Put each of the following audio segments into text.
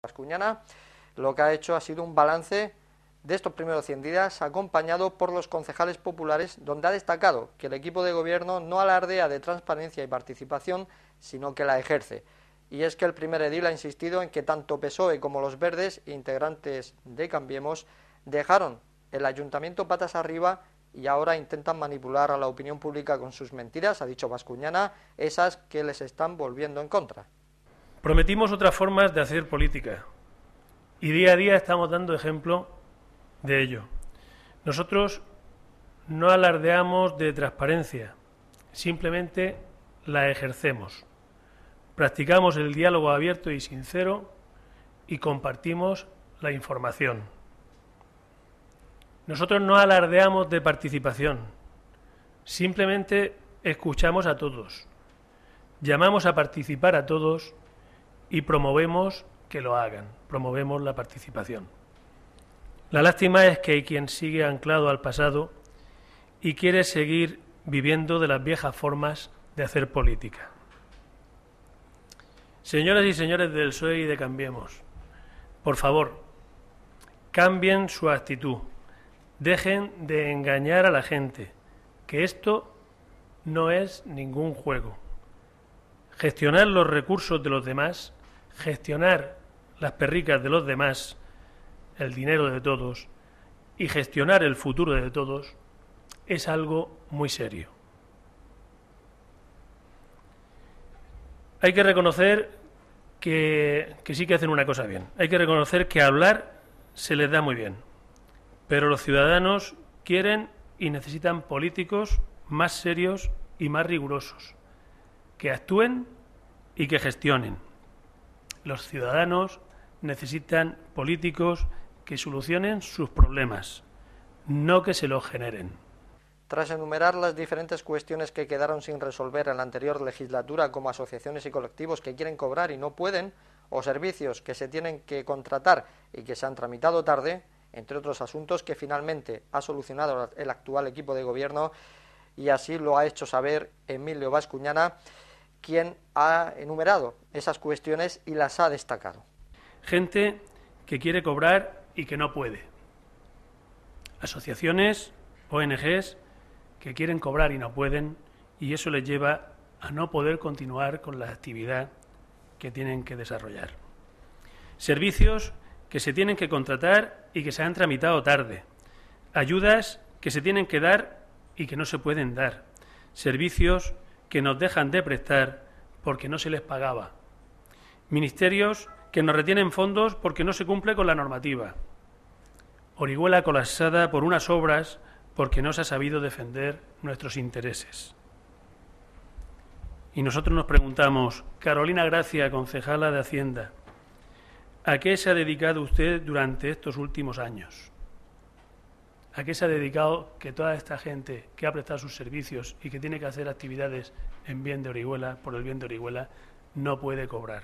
Bascuñana lo que ha hecho ha sido un balance de estos primeros 100 días acompañado por los concejales populares donde ha destacado que el equipo de gobierno no alardea de transparencia y participación sino que la ejerce. Y es que el primer edil ha insistido en que tanto PSOE como los verdes, integrantes de Cambiemos, dejaron el ayuntamiento patas arriba y ahora intentan manipular a la opinión pública con sus mentiras, ha dicho Bascuñana esas que les están volviendo en contra. Prometimos otras formas de hacer política y día a día estamos dando ejemplo de ello. Nosotros no alardeamos de transparencia, simplemente la ejercemos. Practicamos el diálogo abierto y sincero y compartimos la información. Nosotros no alardeamos de participación, simplemente escuchamos a todos, llamamos a participar a todos y promovemos que lo hagan, promovemos la participación. La lástima es que hay quien sigue anclado al pasado y quiere seguir viviendo de las viejas formas de hacer política. Señoras y señores del PSOE y de Cambiemos, por favor, cambien su actitud, dejen de engañar a la gente, que esto no es ningún juego. Gestionar los recursos de los demás gestionar las perricas de los demás, el dinero de todos, y gestionar el futuro de todos, es algo muy serio. Hay que reconocer que, sí que hacen una cosa bien. Hay que reconocer que hablar se les da muy bien. Pero los ciudadanos quieren y necesitan políticos más serios y más rigurosos, que actúen y que gestionen. Los ciudadanos necesitan políticos que solucionen sus problemas, no que se los generen. Tras enumerar las diferentes cuestiones que quedaron sin resolver en la anterior legislatura, como asociaciones y colectivos que quieren cobrar y no pueden, o servicios que se tienen que contratar y que se han tramitado tarde, entre otros asuntos que finalmente ha solucionado el actual equipo de gobierno, y así lo ha hecho saber Emilio Vascuñana, quien ha enumerado esas cuestiones y las ha destacado. Gente que quiere cobrar y que no puede. Asociaciones, ONGs, que quieren cobrar y no pueden, y eso les lleva a no poder continuar con la actividad que tienen que desarrollar. Servicios que se tienen que contratar y que se han tramitado tarde. Ayudas que se tienen que dar y que no se pueden dar. Servicios que nos dejan de prestar porque no se les pagaba. Ministerios que nos retienen fondos porque no se cumple con la normativa. Orihuela colapsada por unas obras porque no se ha sabido defender nuestros intereses. Y nosotros nos preguntamos, Carolina Gracia, concejala de Hacienda, ¿a qué se ha dedicado usted durante estos últimos años? ¿A qué se ha dedicado que toda esta gente que ha prestado sus servicios y que tiene que hacer actividades en bien de Orihuela, por el bien de Orihuela, no puede cobrar?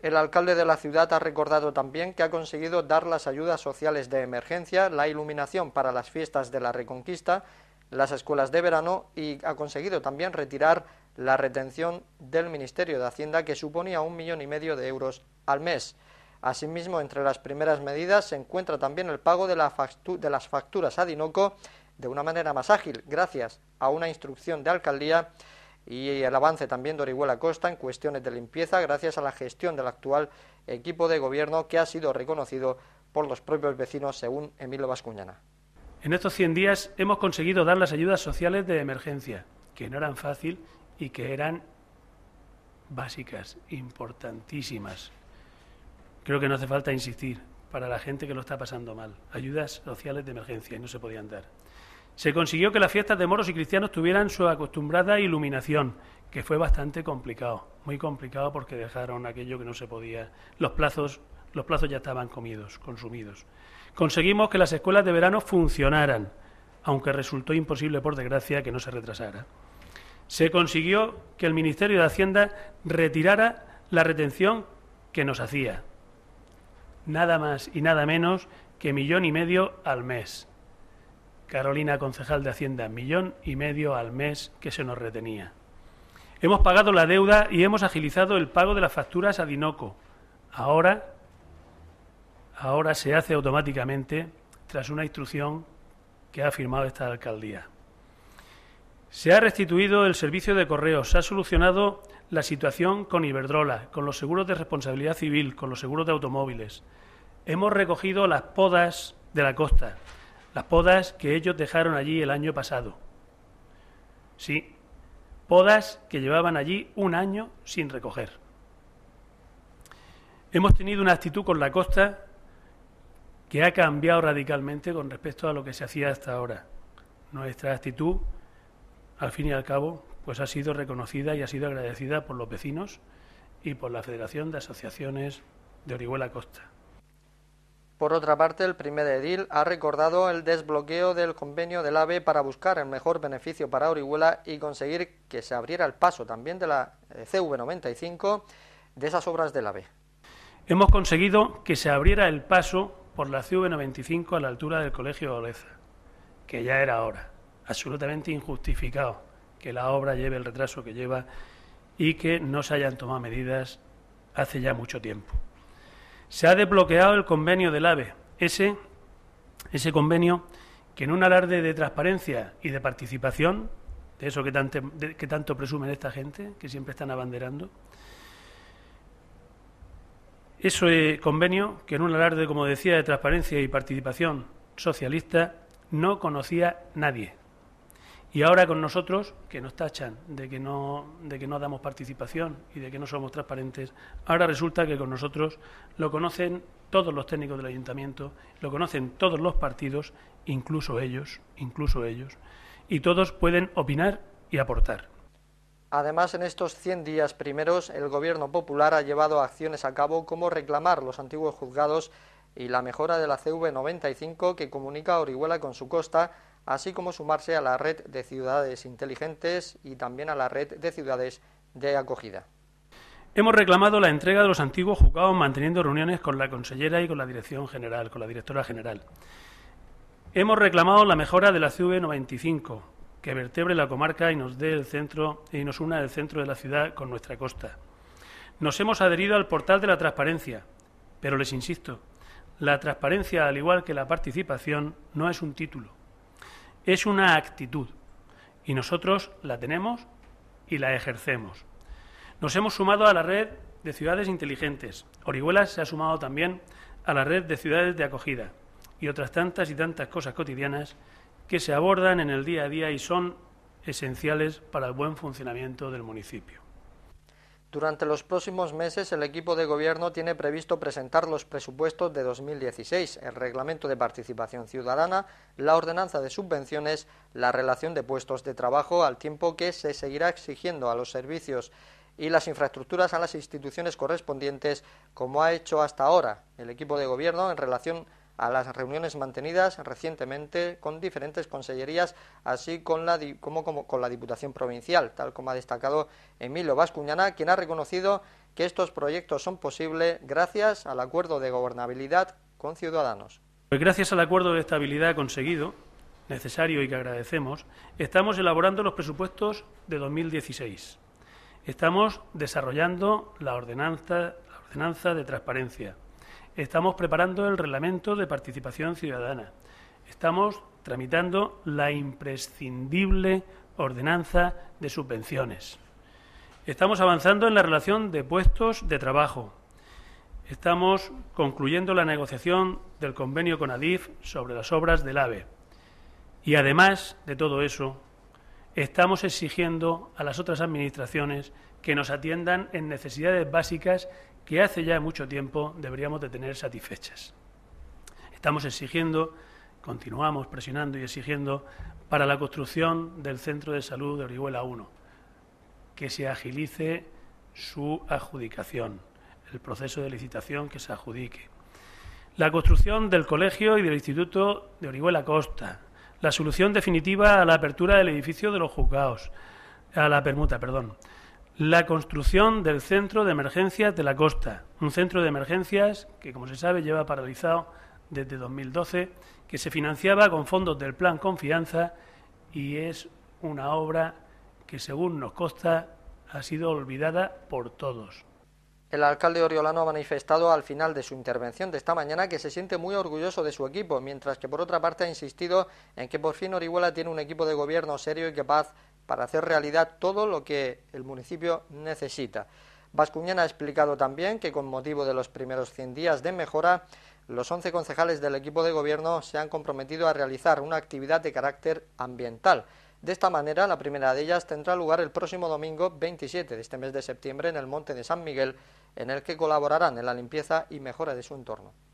El alcalde de la ciudad ha recordado también que ha conseguido dar las ayudas sociales de emergencia, la iluminación para las fiestas de la Reconquista, las escuelas de verano y ha conseguido también retirar la retención del Ministerio de Hacienda que suponía un millón y medio de euros al mes. Asimismo, entre las primeras medidas se encuentra también el pago de, las facturas a Dinoco de una manera más ágil, gracias a una instrucción de alcaldía y el avance también de Orihuela Costa en cuestiones de limpieza, gracias a la gestión del actual equipo de gobierno que ha sido reconocido por los propios vecinos, según Emilio Vascuñana. En estos 100 días hemos conseguido dar las ayudas sociales de emergencia, que no eran fácil y que eran básicas, importantísimas. Creo que no hace falta insistir para la gente que lo está pasando mal. Ayudas sociales de emergencia y no se podían dar. Se consiguió que las fiestas de moros y cristianos tuvieran su acostumbrada iluminación, que fue bastante complicado, muy complicado porque dejaron aquello que no se podía. Los plazos, los plazos ya estaban comidos, consumidos. Conseguimos que las escuelas de verano funcionaran, aunque resultó imposible, por desgracia, que no se retrasara. Se consiguió que el Ministerio de Hacienda retirara la retención que nos hacía, nada más y nada menos que millón y medio al mes. Carolina, concejal de Hacienda, millón y medio al mes que se nos retenía. Hemos pagado la deuda y hemos agilizado el pago de las facturas a Dinoco. Ahora, ahora se hace automáticamente tras una instrucción que ha firmado esta alcaldía. Se ha restituido el servicio de correos, se ha solucionado la situación con Iberdrola, con los seguros de responsabilidad civil, con los seguros de automóviles. Hemos recogido las podas de la costa, las podas que ellos dejaron allí el año pasado. Sí, podas que llevaban allí un año sin recoger. Hemos tenido una actitud con la costa que ha cambiado radicalmente con respecto a lo que se hacía hasta ahora. Nuestra actitud, al fin y al cabo, pues ha sido reconocida y ha sido agradecida por los vecinos y por la Federación de Asociaciones de Orihuela Costa. Por otra parte, el primer edil ha recordado el desbloqueo del convenio del AVE para buscar el mejor beneficio para Orihuela y conseguir que se abriera el paso también de la eh, CV95 de esas obras del AVE. Hemos conseguido que se abriera el paso por la CV95 a la altura del Colegio de Oleza, que ya era ahora, absolutamente injustificado que la obra lleve el retraso que lleva y que no se hayan tomado medidas hace ya mucho tiempo. Se ha desbloqueado el convenio del AVE, ese, ese convenio que en un alarde de transparencia y de participación, de eso que tanto, que tanto presumen esta gente, que siempre están abanderando, ese convenio que en un alarde, como decía, de transparencia y participación socialista no conocía nadie. Y ahora con nosotros, que nos tachan de que no, de que no damos participación y de que no somos transparentes, ahora resulta que con nosotros lo conocen todos los técnicos del ayuntamiento, lo conocen todos los partidos, incluso ellos, incluso ellos, y todos pueden opinar y aportar. Además, en estos 100 días primeros, el Gobierno Popular ha llevado acciones a cabo como reclamar los antiguos juzgados y la mejora de la CV95 que comunica Orihuela con su costa, así como sumarse a la red de ciudades inteligentes y también a la red de ciudades de acogida. Hemos reclamado la entrega de los antiguos juzgados manteniendo reuniones con la consellera y con la dirección general, con la directora general. Hemos reclamado la mejora de la CV95, que vertebre la comarca y nos dé el centro y nos una el centro de la ciudad con nuestra costa. Nos hemos adherido al portal de la transparencia, pero les insisto, la transparencia, al igual que la participación, no es un título, es una actitud y nosotros la tenemos y la ejercemos. Nos hemos sumado a la red de ciudades inteligentes. Orihuela se ha sumado también a la red de ciudades de acogida y otras tantas y tantas cosas cotidianas que se abordan en el día a día y son esenciales para el buen funcionamiento del municipio. Durante los próximos meses, el equipo de gobierno tiene previsto presentar los presupuestos de 2016, el reglamento de participación ciudadana, la ordenanza de subvenciones, la relación de puestos de trabajo, al tiempo que se seguirá exigiendo a los servicios y las infraestructuras a las instituciones correspondientes, como ha hecho hasta ahora el equipo de gobierno en relación a las reuniones mantenidas recientemente con diferentes consellerías, así con la, como, con la Diputación Provincial, tal como ha destacado Emilio Vascuñana, quien ha reconocido que estos proyectos son posibles gracias al acuerdo de gobernabilidad con Ciudadanos. Pues gracias al acuerdo de estabilidad conseguido, necesario y que agradecemos, estamos elaborando los presupuestos de 2016. Estamos desarrollando la ordenanza de transparencia, Estamos preparando el reglamento de participación ciudadana. Estamos tramitando la imprescindible ordenanza de subvenciones. Estamos avanzando en la relación de puestos de trabajo. Estamos concluyendo la negociación del convenio con Adif sobre las obras del AVE. Y además de todo eso, estamos exigiendo a las otras administraciones que nos atiendan en necesidades básicas que hace ya mucho tiempo deberíamos de tener satisfechas. Estamos exigiendo, continuamos presionando y exigiendo para la construcción del Centro de Salud de Orihuela 1, que se agilice su adjudicación, el proceso de licitación que se adjudique. La construcción del colegio y del Instituto de Orihuela Costa, la solución definitiva a la apertura del edificio de los juzgados, a la permuta, perdón, la construcción del centro de emergencias de la costa, un centro de emergencias que, como se sabe, lleva paralizado desde 2012, que se financiaba con fondos del Plan Confianza y es una obra que, según nos consta, ha sido olvidada por todos. El alcalde Oriolano ha manifestado al final de su intervención de esta mañana que se siente muy orgulloso de su equipo, mientras que por otra parte ha insistido en que por fin Orihuela tiene un equipo de gobierno serio y capaz para hacer realidad todo lo que el municipio necesita. Vascuñán ha explicado también que con motivo de los primeros 100 días de mejora, los 11 concejales del equipo de gobierno se han comprometido a realizar una actividad de carácter ambiental. De esta manera, la primera de ellas tendrá lugar el próximo domingo 27 de este mes de septiembre en el Monte de San Miguel, en el que colaborarán en la limpieza y mejora de su entorno.